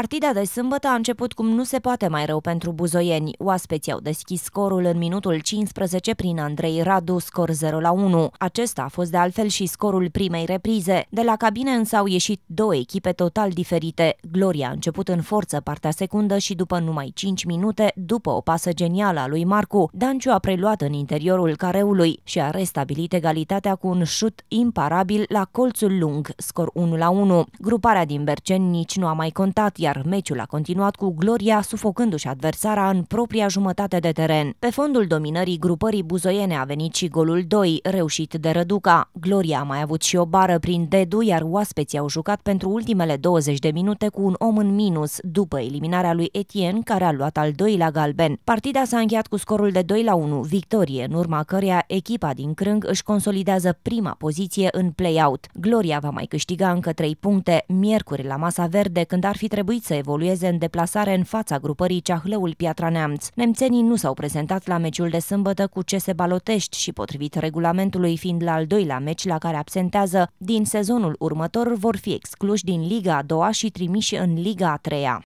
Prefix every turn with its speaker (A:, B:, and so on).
A: Partida de sâmbătă a început cum nu se poate mai rău pentru buzoieni. Oaspeții au deschis scorul în minutul 15 prin Andrei Radu, scor 0 la 1. Acesta a fost de altfel și scorul primei reprize. De la cabine însă au ieșit două echipe total diferite. Gloria a început în forță partea secundă și după numai 5 minute, după o pasă genială a lui Marcu, Danciu a preluat în interiorul careului și a restabilit egalitatea cu un șut imparabil la colțul lung, scor 1 la 1. Gruparea din Berceni nici nu a mai contat, iar meciul a continuat cu Gloria sufocându-și adversara în propria jumătate de teren. Pe fondul dominării grupării buzoiene a venit și golul 2, reușit de Răduca. Gloria a mai avut și o bară prin Dedu, iar oaspeții au jucat pentru ultimele 20 de minute cu un om în minus, după eliminarea lui Etienne, care a luat al doilea galben. Partida s-a încheiat cu scorul de 2 la 1, victorie, în urma căreia echipa din Crâng își consolidează prima poziție în play-out. Gloria va mai câștiga încă 3 puncte, miercuri la Masa Verde, când ar fi trebuit trebuit să evolueze în deplasare în fața grupării Ceahlăul Piatra Neamț. Nemțenii nu s-au prezentat la meciul de sâmbătă cu CS Balotești și potrivit regulamentului fiind la al doilea meci la care absentează, din sezonul următor vor fi excluși din Liga a doua și trimiși în Liga a treia.